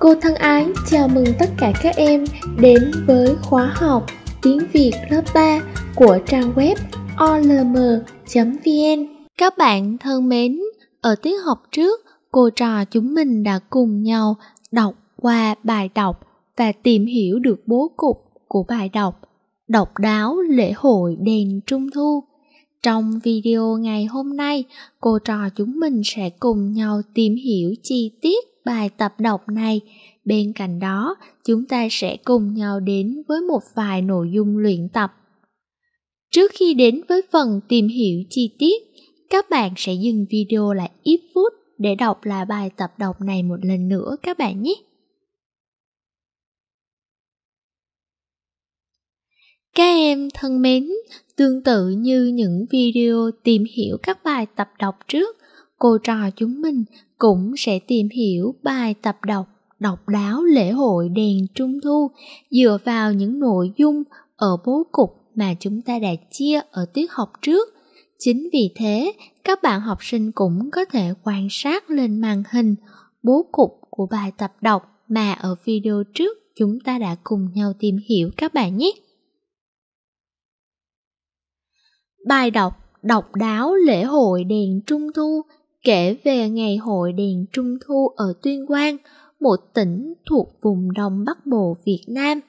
Cô thân ái chào mừng tất cả các em đến với khóa học tiếng Việt lớp 3 của trang web olm.vn. Các bạn thân mến, ở tiết học trước, cô trò chúng mình đã cùng nhau đọc qua bài đọc và tìm hiểu được bố cục của bài đọc Độc đáo lễ hội đèn trung thu. Trong video ngày hôm nay, cô trò chúng mình sẽ cùng nhau tìm hiểu chi tiết bài tập đọc này. Bên cạnh đó, chúng ta sẽ cùng nhau đến với một vài nội dung luyện tập. Trước khi đến với phần tìm hiểu chi tiết, các bạn sẽ dừng video lại ít phút để đọc lại bài tập đọc này một lần nữa các bạn nhé. Các em thân mến, tương tự như những video tìm hiểu các bài tập đọc trước, cô trò chúng mình cũng sẽ tìm hiểu bài tập đọc độc đáo lễ hội đèn trung thu dựa vào những nội dung ở bố cục mà chúng ta đã chia ở tiết học trước. Chính vì thế, các bạn học sinh cũng có thể quan sát lên màn hình bố cục của bài tập đọc mà ở video trước chúng ta đã cùng nhau tìm hiểu các bạn nhé. Bài đọc độc đáo lễ hội đèn trung thu kể về ngày hội đèn trung thu ở Tuyên Quang, một tỉnh thuộc vùng Đông Bắc Bộ Việt Nam.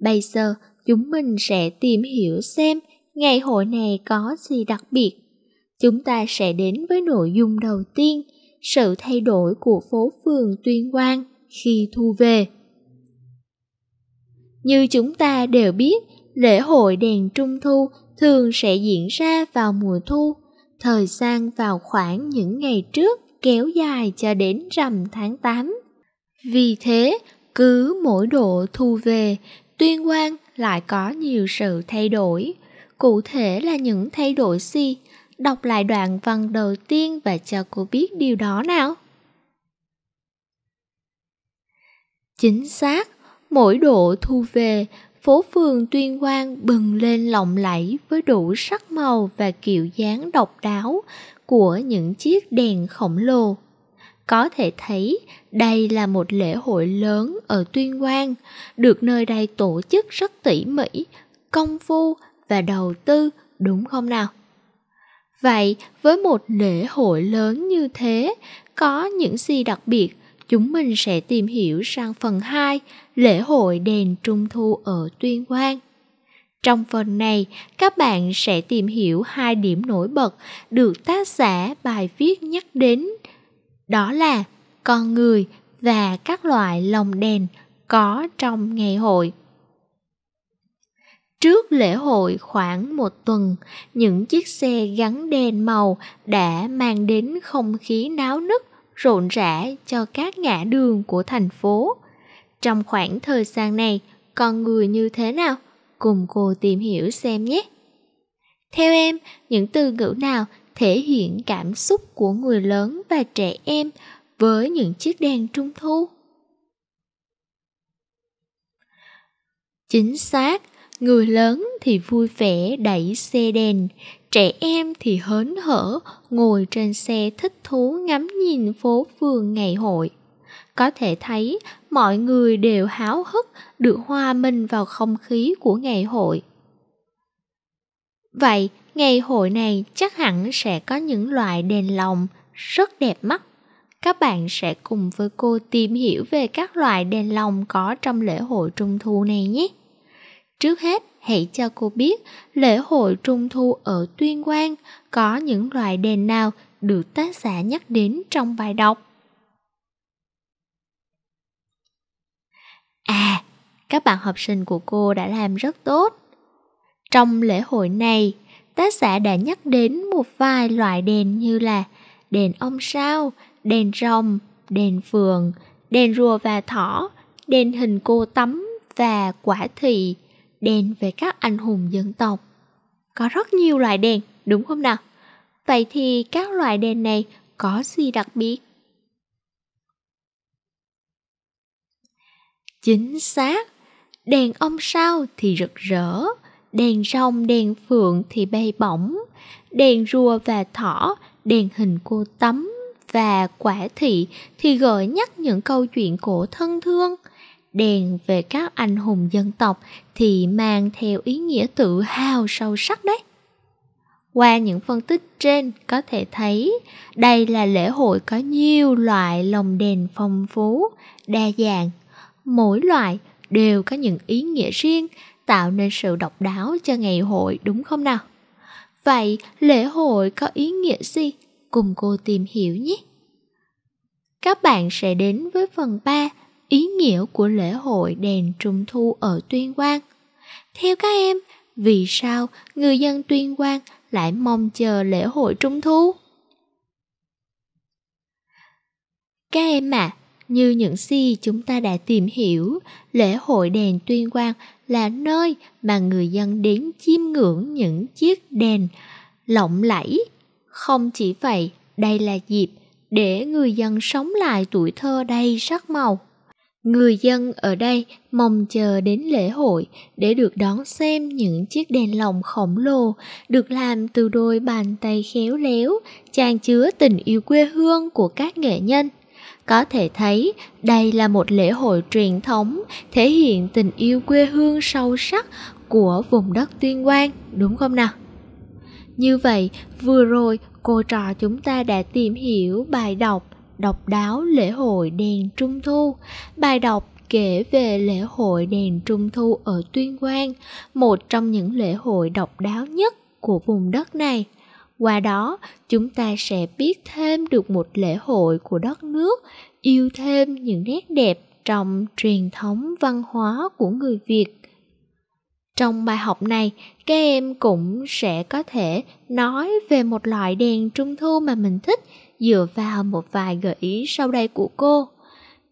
Bây giờ, chúng mình sẽ tìm hiểu xem ngày hội này có gì đặc biệt. Chúng ta sẽ đến với nội dung đầu tiên, sự thay đổi của phố phường Tuyên Quang khi thu về. Như chúng ta đều biết, lễ hội đèn trung thu thường sẽ diễn ra vào mùa thu – Thời gian vào khoảng những ngày trước kéo dài cho đến rằm tháng 8. Vì thế, cứ mỗi độ thu về, tuyên quang lại có nhiều sự thay đổi. Cụ thể là những thay đổi gì? Đọc lại đoạn văn đầu tiên và cho cô biết điều đó nào. Chính xác, mỗi độ thu về, phố phường tuyên quang bừng lên lộng lẫy với đủ sắc màu và kiểu dáng độc đáo của những chiếc đèn khổng lồ có thể thấy đây là một lễ hội lớn ở tuyên quang được nơi đây tổ chức rất tỉ mỉ công phu và đầu tư đúng không nào vậy với một lễ hội lớn như thế có những gì đặc biệt chúng mình sẽ tìm hiểu sang phần 2 lễ hội đền Trung Thu ở Tuyên Quang. Trong phần này, các bạn sẽ tìm hiểu hai điểm nổi bật được tác giả bài viết nhắc đến, đó là con người và các loại lồng đèn có trong ngày hội. Trước lễ hội khoảng một tuần, những chiếc xe gắn đèn màu đã mang đến không khí náo nức rộn rã cho các ngã đường của thành phố. Trong khoảng thời gian này, con người như thế nào? Cùng cô tìm hiểu xem nhé. Theo em, những từ ngữ nào thể hiện cảm xúc của người lớn và trẻ em với những chiếc đèn trung thu? Chính xác, người lớn thì vui vẻ đẩy xe đèn, trẻ em thì hớn hở ngồi trên xe thích thú ngắm nhìn phố phường ngày hội có thể thấy mọi người đều háo hức được hòa mình vào không khí của ngày hội vậy ngày hội này chắc hẳn sẽ có những loại đèn lồng rất đẹp mắt các bạn sẽ cùng với cô tìm hiểu về các loại đèn lồng có trong lễ hội trung thu này nhé Trước hết, hãy cho cô biết lễ hội trung thu ở Tuyên Quang có những loại đèn nào được tác giả nhắc đến trong bài đọc. À, các bạn học sinh của cô đã làm rất tốt. Trong lễ hội này, tác giả đã nhắc đến một vài loại đèn như là đèn ông sao, đèn rồng, đèn phường, đèn rùa và thỏ, đèn hình cô tắm và quả thị đèn về các anh hùng dân tộc. Có rất nhiều loại đèn, đúng không nào? Vậy thì các loại đèn này có gì đặc biệt? Chính xác, đèn ông sao thì rực rỡ, đèn rồng đèn phượng thì bay bổng, đèn rùa và thỏ, đèn hình cô tấm và quả thị thì gợi nhắc những câu chuyện cổ thân thương – đèn về các anh hùng dân tộc thì mang theo ý nghĩa tự hào sâu sắc đấy. Qua những phân tích trên có thể thấy đây là lễ hội có nhiều loại lồng đèn phong phú, đa dạng. Mỗi loại đều có những ý nghĩa riêng tạo nên sự độc đáo cho ngày hội đúng không nào? Vậy lễ hội có ý nghĩa gì? Cùng cô tìm hiểu nhé! Các bạn sẽ đến với phần 3 ý nghĩa của lễ hội đèn trung thu ở Tuyên Quang. Theo các em, vì sao người dân Tuyên Quang lại mong chờ lễ hội trung thu? Các em ạ, à, như những gì chúng ta đã tìm hiểu, lễ hội đèn Tuyên Quang là nơi mà người dân đến chiêm ngưỡng những chiếc đèn lộng lẫy. Không chỉ vậy, đây là dịp để người dân sống lại tuổi thơ đầy sắc màu. Người dân ở đây mong chờ đến lễ hội để được đón xem những chiếc đèn lồng khổng lồ được làm từ đôi bàn tay khéo léo, trang chứa tình yêu quê hương của các nghệ nhân. Có thể thấy đây là một lễ hội truyền thống thể hiện tình yêu quê hương sâu sắc của vùng đất tuyên quang, đúng không nào? Như vậy, vừa rồi cô trò chúng ta đã tìm hiểu bài đọc độc đáo lễ hội đèn trung thu bài đọc kể về lễ hội đèn trung thu ở tuyên quang một trong những lễ hội độc đáo nhất của vùng đất này qua đó chúng ta sẽ biết thêm được một lễ hội của đất nước yêu thêm những nét đẹp trong truyền thống văn hóa của người việt trong bài học này các em cũng sẽ có thể nói về một loại đèn trung thu mà mình thích dựa vào một vài gợi ý sau đây của cô.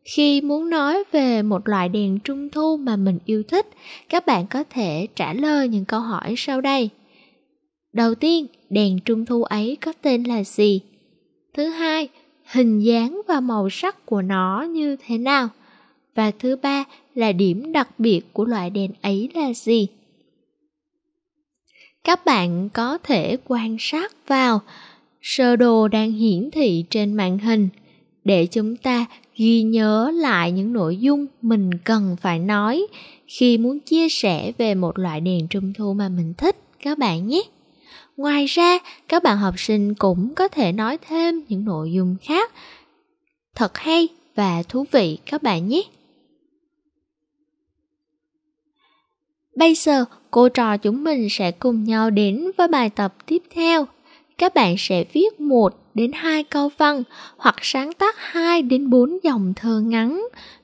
Khi muốn nói về một loại đèn trung thu mà mình yêu thích, các bạn có thể trả lời những câu hỏi sau đây. Đầu tiên, đèn trung thu ấy có tên là gì? Thứ hai, hình dáng và màu sắc của nó như thế nào? Và thứ ba là điểm đặc biệt của loại đèn ấy là gì? Các bạn có thể quan sát vào sơ đồ đang hiển thị trên màn hình để chúng ta ghi nhớ lại những nội dung mình cần phải nói khi muốn chia sẻ về một loại đèn trung thu mà mình thích các bạn nhé ngoài ra các bạn học sinh cũng có thể nói thêm những nội dung khác thật hay và thú vị các bạn nhé bây giờ cô trò chúng mình sẽ cùng nhau đến với bài tập tiếp theo các bạn sẽ viết một đến hai câu văn hoặc sáng tác hai đến bốn dòng thơ ngắn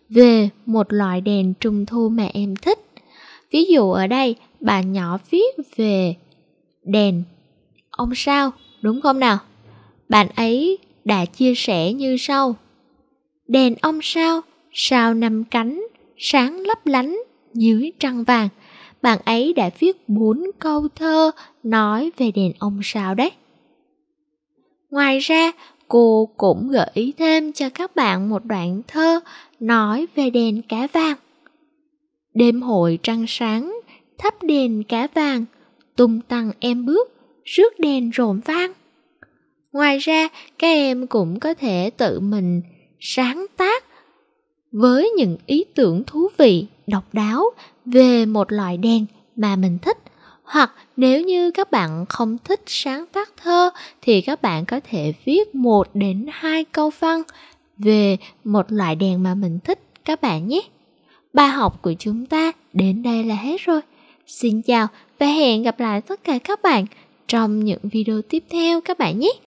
về một loại đèn trung thu mà em thích. Ví dụ ở đây, bạn nhỏ viết về đèn ông sao, đúng không nào? Bạn ấy đã chia sẻ như sau. Đèn ông sao, sao năm cánh, sáng lấp lánh dưới trăng vàng. Bạn ấy đã viết bốn câu thơ nói về đèn ông sao đấy. Ngoài ra, cô cũng gợi ý thêm cho các bạn một đoạn thơ nói về đèn cá vàng. Đêm hội trăng sáng, thắp đèn cá vàng, tung tăng em bước, rước đèn rộn vang. Ngoài ra, các em cũng có thể tự mình sáng tác với những ý tưởng thú vị, độc đáo về một loại đèn mà mình thích hoặc nếu như các bạn không thích sáng tác thơ thì các bạn có thể viết một đến hai câu văn về một loại đèn mà mình thích các bạn nhé. Bài học của chúng ta đến đây là hết rồi. Xin chào và hẹn gặp lại tất cả các bạn trong những video tiếp theo các bạn nhé.